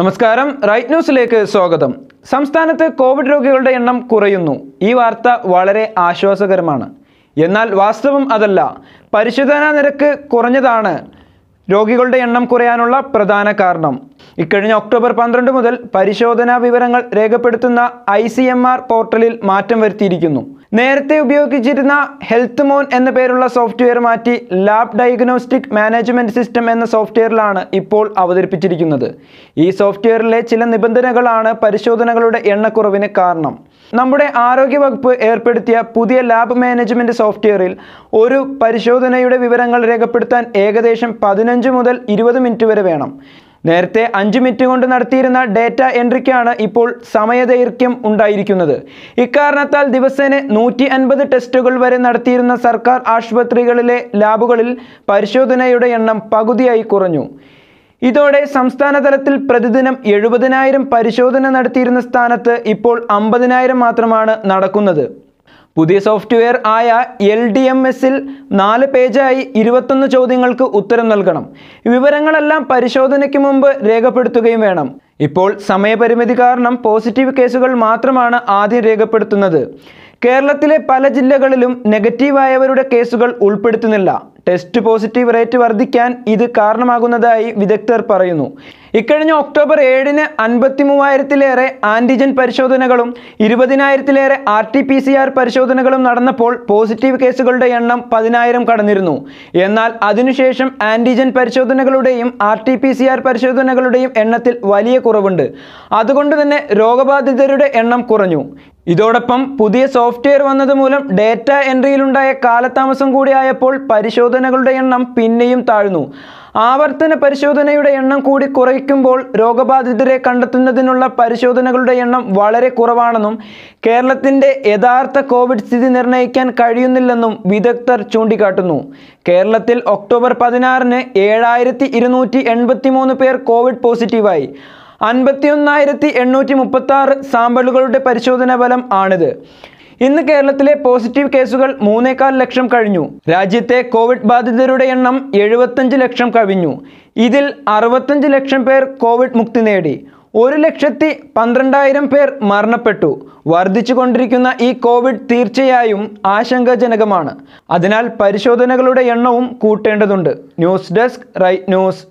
നമസ്കാരം റൈറ്റ് ന്യൂസിലേക്ക് സ്വാഗതം സംസ്ഥാനത്ത് കോവിഡ് രോഗികളുടെ എണ്ണം കുറയുന്നു ഈ വാർത്ത വളരെ ആശ്വാസകരമാണ് എന്നാൽ വാസ്തവം അതല്ല പരിശോധനാ നിരക്ക് കുറഞ്ഞതാണ് രോഗികളുടെ എണ്ണം കുറയാനുള്ള പ്രധാന കാരണം ഇക്കഴിഞ്ഞ ഒക്ടോബർ പന്ത്രണ്ട് മുതൽ പരിശോധനാ വിവരങ്ങൾ രേഖപ്പെടുത്തുന്ന ഐ പോർട്ടലിൽ മാറ്റം വരുത്തിയിരിക്കുന്നു നേരത്തെ ഉപയോഗിച്ചിരുന്ന ഹെൽത്ത് മോൺ എന്ന പേരുള്ള സോഫ്റ്റ്വെയർ മാറ്റി ലാബ് ഡയഗ്നോസ്റ്റിക് മാനേജ്മെൻറ്റ് സിസ്റ്റം എന്ന സോഫ്റ്റ്വെയറിലാണ് ഇപ്പോൾ അവതരിപ്പിച്ചിരിക്കുന്നത് ഈ സോഫ്റ്റ്വെയറിലെ ചില നിബന്ധനകളാണ് പരിശോധനകളുടെ എണ്ണക്കുറവിന് കാരണം നമ്മുടെ ആരോഗ്യവകുപ്പ് ഏർപ്പെടുത്തിയ പുതിയ ലാബ് മാനേജ്മെൻറ്റ് സോഫ്റ്റ്വെയറിൽ ഒരു പരിശോധനയുടെ വിവരങ്ങൾ രേഖപ്പെടുത്താൻ ഏകദേശം പതിനഞ്ച് മുതൽ ഇരുപത് മിനിറ്റ് വരെ വേണം നേരത്തെ അഞ്ച് മിനിറ്റ് കൊണ്ട് നടത്തിയിരുന്ന ഡേറ്റ എൻട്രിക്കാണ് ഇപ്പോൾ സമയദൈർഘ്യം ഉണ്ടായിരിക്കുന്നത് ഇക്കാരണത്താൽ ദിവസേന നൂറ്റി അൻപത് ടെസ്റ്റുകൾ വരെ നടത്തിയിരുന്ന സർക്കാർ ആശുപത്രികളിലെ ലാബുകളിൽ പരിശോധനയുടെ എണ്ണം പകുതിയായി കുറഞ്ഞു ഇതോടെ സംസ്ഥാന തലത്തിൽ പ്രതിദിനം എഴുപതിനായിരം പരിശോധന നടത്തിയിരുന്ന സ്ഥാനത്ത് ഇപ്പോൾ അമ്പതിനായിരം മാത്രമാണ് നടക്കുന്നത് പുതിയ സോഫ്റ്റ്വെയർ ആയ എൽ ഡി എം എസിൽ നാല് പേജായി ഇരുപത്തൊന്ന് ചോദ്യങ്ങൾക്ക് ഉത്തരം നൽകണം വിവരങ്ങളെല്ലാം പരിശോധനയ്ക്ക് മുമ്പ് രേഖപ്പെടുത്തുകയും വേണം ഇപ്പോൾ സമയപരിമിതി കാരണം പോസിറ്റീവ് കേസുകൾ മാത്രമാണ് ആദ്യം രേഖപ്പെടുത്തുന്നത് കേരളത്തിലെ പല ജില്ലകളിലും നെഗറ്റീവായവരുടെ കേസുകൾ ഉൾപ്പെടുത്തുന്നില്ല ടെസ്റ്റ് പോസിറ്റീവ് റേറ്റ് വർദ്ധിക്കാൻ ഇത് കാരണമാകുന്നതായി വിദഗ്ധർ പറയുന്നു ഇക്കഴിഞ്ഞ ഒക്ടോബർ ഏഴിന് അൻപത്തി മൂവായിരത്തിലേറെ ആൻറ്റിജൻ പരിശോധനകളും ഇരുപതിനായിരത്തിലേറെ R T P C R പരിശോധനകളും നടന്നപ്പോൾ പോസിറ്റീവ് കേസുകളുടെ എണ്ണം പതിനായിരം കടന്നിരുന്നു എന്നാൽ അതിനുശേഷം ആൻറ്റിജൻ പരിശോധനകളുടെയും R T P C R പരിശോധനകളുടെയും എണ്ണത്തിൽ വലിയ കുറവുണ്ട് അതുകൊണ്ട് തന്നെ രോഗബാധിതരുടെ എണ്ണം കുറഞ്ഞു ഇതോടൊപ്പം പുതിയ സോഫ്റ്റ്വെയർ വന്നതുമൂലം ഡേറ്റ എൻട്രിയിലുണ്ടായ കാലതാമസം കൂടിയായപ്പോൾ പരിശോധന പരിശോധനകളുടെ എണ്ണം പിന്നെയും താഴ്ന്നു ആവർത്തന പരിശോധനയുടെ എണ്ണം കൂടി കുറയ്ക്കുമ്പോൾ രോഗബാധിതരെ കണ്ടെത്തുന്നതിനുള്ള പരിശോധനകളുടെ എണ്ണം വളരെ കുറവാണെന്നും കേരളത്തിൻ്റെ യഥാർത്ഥ കോവിഡ് സ്ഥിതി നിർണ്ണയിക്കാൻ കഴിയുന്നില്ലെന്നും വിദഗ്ധർ ചൂണ്ടിക്കാട്ടുന്നു കേരളത്തിൽ ഒക്ടോബർ പതിനാറിന് ഏഴായിരത്തി പേർ കോവിഡ് പോസിറ്റീവായി ഒന്നായിരത്തി എണ്ണൂറ്റി മുപ്പത്തി ആറ് സാമ്പിളുകളുടെ പരിശോധന ഫലം ആണിത് ഇന്ന് കേരളത്തിലെ പോസിറ്റീവ് കേസുകൾ മൂന്നേകാൽ ലക്ഷം കഴിഞ്ഞു രാജ്യത്തെ കോവിഡ് ബാധിതരുടെ എണ്ണം എഴുപത്തഞ്ച് ലക്ഷം കവിഞ്ഞു ഇതിൽ അറുപത്തഞ്ച് ലക്ഷം പേർ കോവിഡ് മുക്തി നേടി ഒരു ലക്ഷത്തി പന്ത്രണ്ടായിരം പേർ മരണപ്പെട്ടു വർദ്ധിച്ചുകൊണ്ടിരിക്കുന്ന ഈ കോവിഡ് തീർച്ചയായും ആശങ്കാജനകമാണ് അതിനാൽ പരിശോധനകളുടെ എണ്ണവും കൂട്ടേണ്ടതുണ്ട് ന്യൂസ് ഡെസ്ക് റൈറ്റ് ന്യൂസ്